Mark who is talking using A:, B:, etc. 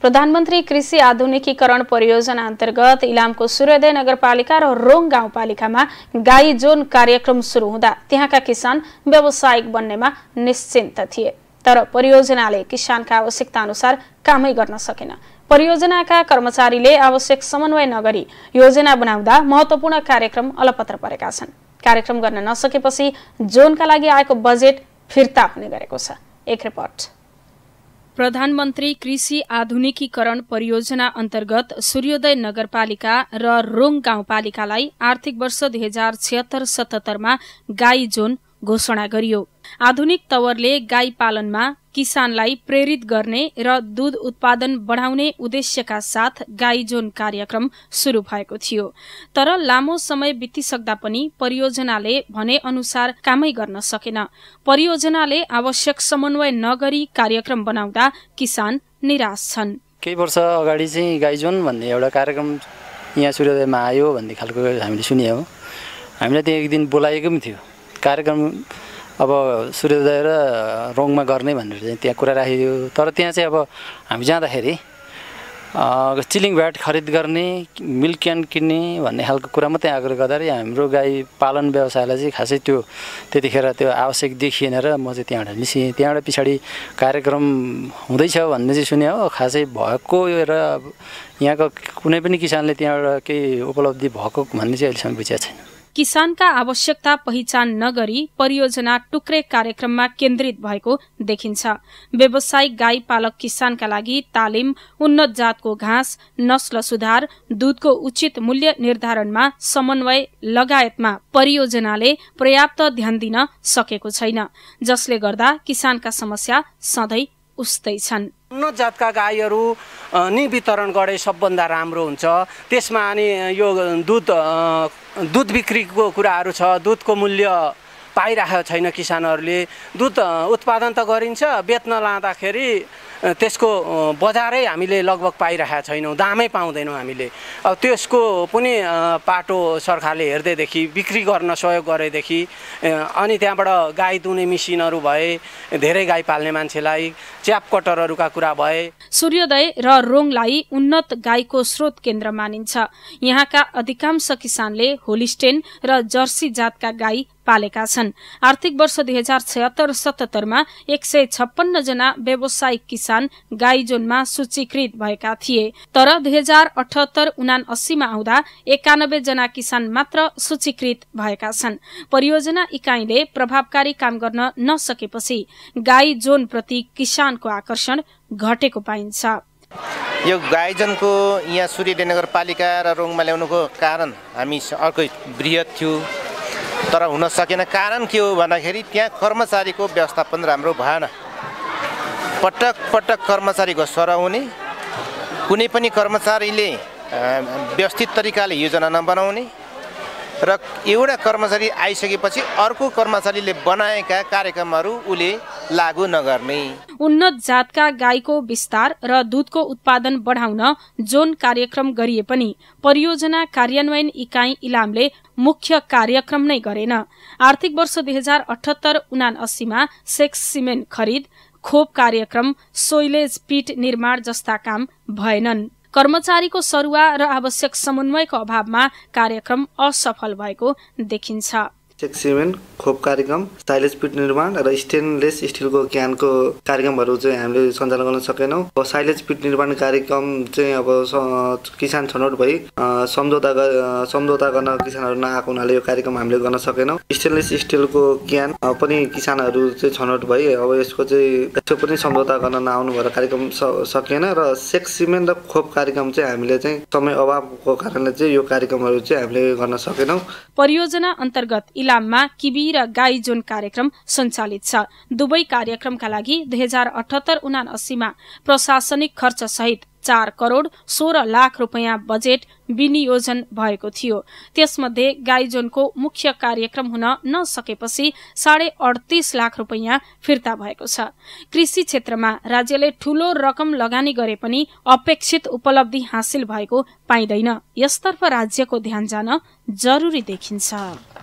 A: प्रधानमन्त्री कृषि आधुनिकीकरण परियोजना अन्तर्गत इलामको सूर्योदय नगरपालिका र रोङ गाउँपालिकामा गाई जोन कार्यक्रम सुरु हुँदा त्यहाँका किसान व्यावसायिक बन्नेमा निश्चिन्त थिए तर परियोजनाले किसानका आवश्यकता अनुसार कामै गर्न सकेन परियोजनाका कर्मचारीले आवश्यक समन्वय नगरी योजना बनाउँदा महत्त्वपूर्ण कार्यक्रम अलपत्र परेका छन् कार्यक्रम गर्न नसकेपछि जोनका लागि आएको बजेट फिर्ता हुने गरेको छ एक रिपोर्ट प्रधानमन्त्री कृषि आधुनिकीकरण परियोजना अन्तर्गत सूर्योदय नगरपालिका र रोङ गाउँपालिकालाई आर्थिक वर्ष दुई हजार छिहत्तर सतहत्तरमा गाई जोन घोषणा गरियो आधुनिक तवरले गाई पालनमा किसानलाई प्रेरित गर्ने र दूध उत्पादन बढाउने उद्देश्यका साथ गाई जोन कार्यक्रम शुरू भएको थियो तर लामो समय बितिसक्दा पनि परियोजनाले भने अनुसार कामै गर्न सकेन परियोजनाले आवश्यक समन्वय नगरी कार्यक्रम बनाउँदा किसान निराश छन्
B: केही वर्ष अगाडि चाहिँ गाई जोन भन्ने एउटा कार्यक्रम यहाँ सूर्योदयमा आयो भन्ने खालको हामीले सुन्यौँ हामीलाई त्यहाँ एक दिन बोलाएको पनि थियो कार्यक्रम अब सूर्योदय र रोङमा गर्ने भनेर चाहिँ त्यहाँ कुरा राखियो तर त्यहाँ चाहिँ अब हामी जाँदाखेरि चिलिङ भ्याट खरिद गर्ने मिल्क क्यान किन्ने भन्ने खालको कुरा मात्रै आग्रह गर्दाखेरि हाम्रो गाई पालन व्यवसायलाई चाहिँ खासै त्यो त्यतिखेर त्यो आवश्यक देखिएन र म चाहिँ त्यहाँबाट निस्केँ त्यहाँबाट पछाडि कार्यक्रम हुँदैछ भन्ने चाहिँ सुने हो खासै भएको र यहाँको कुनै पनि किसानले त्यहाँबाट केही उपलब्धि भएको भन्ने चाहिँ अहिलेसम्म बुझाएको छैन
A: किसानका आवश्यकता पहिचान नगरी परियोजना टुक्रे कार्यक्रममा केन्द्रित भएको देखिन्छ व्यवसायिक गाई पालक किसानका लागि तालिम उन्नत जातको घाँस नस्ल सुधार दूधको उचित मूल्य निर्धारणमा समन्वय लगायतमा परियोजनाले पर्याप्त ध्यान दिन सकेको छैन जसले गर्दा किसानका समस्या सधैँ उस्तै छन्
B: उन्नत जातका गाईहरू नि वितरण गरे सबभन्दा राम्रो हुन्छ त्यसमा अनि यो दुध दुध बिक्रीको कुराहरू छ दुधको मूल्य पाइरहेको छैन किसानहरूले दुध उत्पादन त गरिन्छ बेच्न लाँदाखेरि त्यसको बजारै हामीले लगभग पाइरहेका छैनौँ दामै पाउँदैनौँ हामीले अब त्यसको पनि पाटो सरकारले हेर्दैदेखि बिक्री गर्न सहयोग गरेदेखि अनि त्यहाँबाट गाई दुने मिसिनहरू भए धेरै गाई पाल्ने मान्छेलाई च्याप कटरहरूका कुरा भए
A: सूर्योदय र रोङलाई उन्नत गाईको स्रोत केन्द्र मानिन्छ यहाँका अधिकांश किसानले होलिस्टेन र जर्सी जातका गाई पालेका छन् आर्थिक वर्ष दुई हजार छयत्तर सतहत्तरमा एक सय छप्पन्न जना व्यावसायिक किसान गाई जोनमा सूचीकृत भएका थिए तर दुई हजार अठहत्तर उना अस्सीमा आउँदा एकानब्बे जना किसान मात्र सूचीकृत भएका छन् परियोजना इकाइले प्रभावकारी काम गर्न नसकेपछि गाई जोन प्रति किसानको आकर्षण घटेको पाइन्छ
C: यो गाईजनको यहाँ सूर्य नगरपालिका र रोङमा ल्याउनुको कारण हामी अर्कै वृहत थियो तर हुन सकेन कारण के हो भन्दाखेरि त्यहाँ कर्मचारीको व्यवस्थापन राम्रो भएन पटक पटक कर्मचारीको स्वर हुने कुनै पनि कर्मचारीले व्यवस्थित तरिकाले योजना नबनाउने र एउटा कर्मचारी आइसकेपछि अर्को कर्मचारीले बनाएका कार्यक्रमहरू उसले लागू नगर्ने
A: उन्नत जातका गाईको विस्तार र दूधको उत्पादन बढाउन जोन कार्यक्रम गरिए पनि परियोजना कार्यान्वयन इकाई इलामले मुख्य कार्यक्रम नै गरेन आर्थिक वर्ष दुई हजार अठहत्तर उना सेक्स सिमेन्ट खरिद खोप कार्यक्रम सोइलेज पिट निर्माण जस्ता काम भएनन् कर्मचारीको सरुवा र आवश्यक समन्वयको अभावमा कार्यक्रम असफल भएको देखिन्छ
C: चेक सिमेन्ट खोप कार्यक्रम साइलेज पिट निर्माण र स्टेनलेस स्टिलको क्यानको कार्यक्रमहरू चाहिँ हामीले सञ्चालन गर्न सकेनौँ अब साइलेज पिट निर्माण कार्यक्रम चाहिँ अब किसान छनौट भई सम्झौता सम्झौता गर्न किसानहरू नआएको हुनाले यो कार्यक्रम हामीले गर्न सकेनौँ स्टेनलेस स्टिलको क्यान पनि किसानहरू चाहिँ छनौट भई अब यसको चाहिँ यसको पनि सम्झौता गर्न नआउनु भएर कार्यक्रम सकेन र सेक सिमेन्ट र खोप कार्यक्रम चाहिँ हामीले चाहिँ समय अभावको कारणले चाहिँ यो कार्यक्रमहरू चाहिँ हामीले गर्न सकेनौँ
A: परियोजना अन्तर्गत इलाममा किबी र गाई जोन कार्यक्रम सञ्चालित छ दुवै कार्यक्रमका लागि दुई हजार अठहत्तर उना प्रशासनिक खर्च सहित चार करोड़ सोह्र लाख रुपियाँ बजेट विनियोजन भएको थियो त्यसमध्ये जोनको मुख्य कार्यक्रम हुन नसकेपछि साढे अडतिस लाख रुपियाँ फिर्ता भएको छ कृषि क्षेत्रमा राज्यले ठूलो रकम लगानी गरे पनि अपेक्षित उपलब्धि हासिल भएको पाइँदैन यसतर्फ राज्यको ध्यान जान जरुरी देखिन्छ